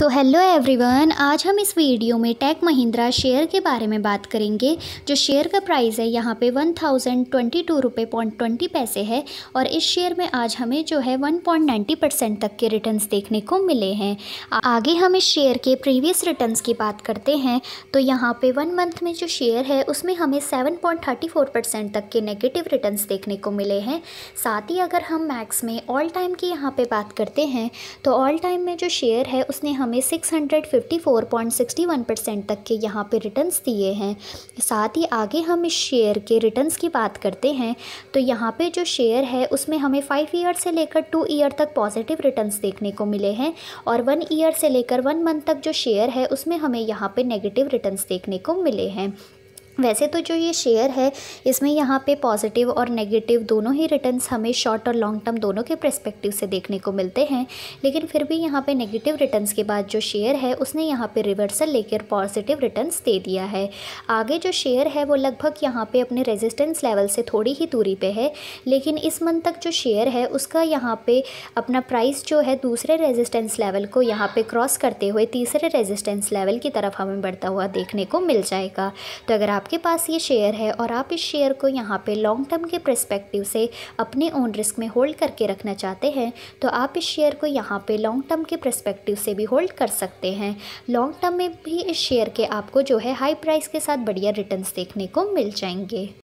तो hello everyone आज हम इस वीडियो में टेक महिंद्रा शेयर के बारे में बात करेंगे जो शेयर का प्राइस है यहाँ पे वन थाउजेंड ट्वेंटी टू रुपये पॉइंट ट्वेंटी पैसे है और इस शेयर में आज हमें जो है वन पॉइंट नाइन्टी परसेंट तक के रिटर्न्स देखने को मिले हैं आगे हम इस शेयर के प्रीवियस रिटर्न्स की बात करते हैं तो यहाँ पर वन मंथ में जो शेयर है उसमें हमें seven point thirty four percent तक के नेगेटिव रिटर्न देखने को मिले हैं साथ ही अगर हम मैक्स में ऑल टाइम की यहाँ पर बात करते हैं तो ऑल टाइम में जो शेयर है उसने हमें 654.61 परसेंट तक के यहाँ पे रिटर्न्स दिए हैं साथ ही आगे हम इस शेयर के रिटर्न्स की बात करते हैं तो यहाँ पे जो शेयर है उसमें हमें फ़ाइव ईयर से लेकर टू ईयर तक पॉजिटिव रिटर्न्स देखने को मिले हैं और वन ईयर से लेकर वन मंथ तक जो शेयर है उसमें हमें यहाँ पर नेगेटिव रिटर्न्स देखने को मिले हैं वैसे तो जो ये शेयर है इसमें यहाँ पे पॉजिटिव और नेगेटिव दोनों ही रिटर्न्स हमें शॉर्ट और लॉन्ग टर्म दोनों के प्रस्पेक्टिव से देखने को मिलते हैं लेकिन फिर भी यहाँ पे नेगेटिव रिटर्न्स के बाद जो शेयर है उसने यहाँ पे रिवर्सल लेकर पॉजिटिव रिटर्न्स दे दिया है आगे जो शेयर है वो लगभग यहाँ पर अपने रेजिस्टेंस लेवल से थोड़ी ही दूरी पर है लेकिन इस मंथ तक जो शेयर है उसका यहाँ पर अपना प्राइस जो है दूसरे रेजिस्टेंस लेवल को यहाँ पर क्रॉस करते हुए तीसरे रेजिस्टेंस लेवल की तरफ हमें बढ़ता हुआ देखने को मिल जाएगा तो अगर आप आपके पास ये शेयर है और आप इस शेयर को यहाँ पे लॉन्ग टर्म के प्रस्पेक्टिव से अपने ओन रिस्क में होल्ड करके रखना चाहते हैं तो आप इस शेयर को यहाँ पे लॉन्ग टर्म के प्रस्पेक्टिव से भी होल्ड कर सकते हैं लॉन्ग टर्म में भी इस शेयर के आपको जो है हाई प्राइस के साथ बढ़िया रिटर्न्स देखने को मिल जाएंगे